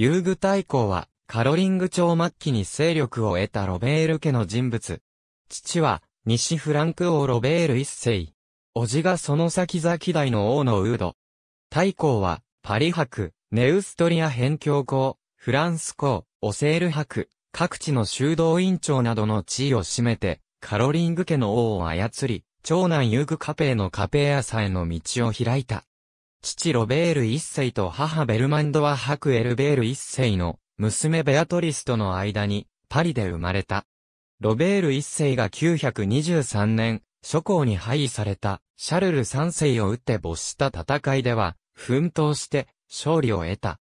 遊具大公は、カロリング朝末期に勢力を得たロベール家の人物。父は、西フランク王ロベール一世。叔父がその先々代の王のウード。大公は、パリ博、ネウストリア辺境公、フランス公、オセール博、各地の修道院長などの地位を占めて、カロリング家の王を操り、長男ユーグカペイのカペイアサへの道を開いた。父ロベール一世と母ベルマンドはハクエルベール一世の娘ベアトリスとの間にパリで生まれた。ロベール一世が923年、諸侯に廃位されたシャルル三世を撃って没した戦いでは、奮闘して勝利を得た。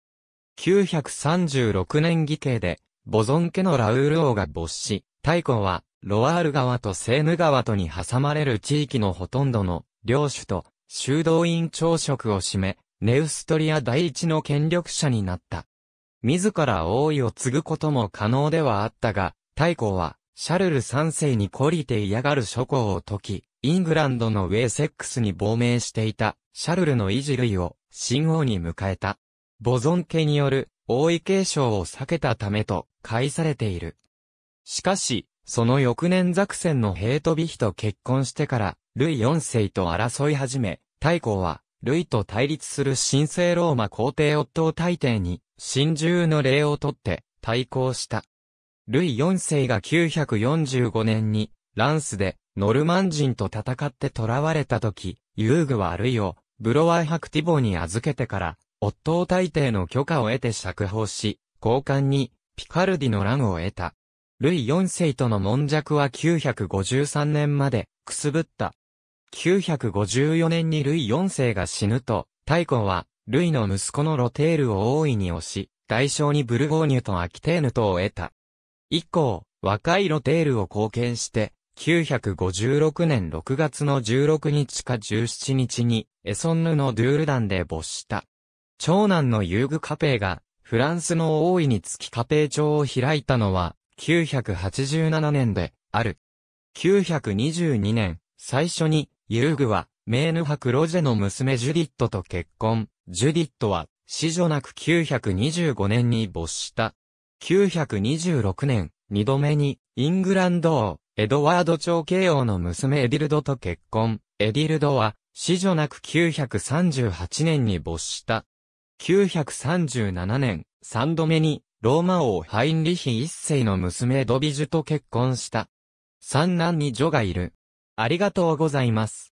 936年義兄で、ボゾン家のラウール王が没し、太古は、ロワール川とセーヌ川とに挟まれる地域のほとんどの領主と修道院長職を占め、ネウストリア第一の権力者になった。自ら王位を継ぐことも可能ではあったが、太閤は、シャルル三世に懲りて嫌がる諸侯を解き、イングランドのウェイセックスに亡命していた、シャルルの維持類を、新王に迎えた。ボゾン家による、王位継承を避けたためと、解されている。しかし、その翌年ザクセンのヘイトビヒと結婚してから、ルイ4世と争い始め、太后は、ルイと対立する神聖ローマ皇帝夫大帝に、神獣の礼をとって、対抗した。ルイ4世が945年に、ランスで、ノルマン人と戦って囚われた時、遊具はルイを、ブロワークティボに預けてから、夫大帝の許可を得て釈放し、交換に、ピカルディの乱を得た。ルイ4世との悶弱は953年まで、くすぶった。954年にルイ4世が死ぬと、太后は、ルイの息子のロテールを大いに推し、代償にブルゴーニュとアキテーヌとを得た。以降、若いロテールを貢献して、956年6月の16日か17日に、エソンヌのドゥールダンで没した。長男のユーグ・カペーが、フランスの大いにつきカペー町を開いたのは、987年で、ある。922年、最初に、ユーグは、メーヌ博ロジェの娘ジュディットと結婚。ジュディットは、死女なく925年に没した。926年、二度目に、イングランド王、エドワード朝慶王の娘エディルドと結婚。エディルドは、死女なく938年に没した。937年、三度目に、ローマ王ハインリヒ一世の娘ドビジュと結婚した。三男に女がいる。ありがとうございます。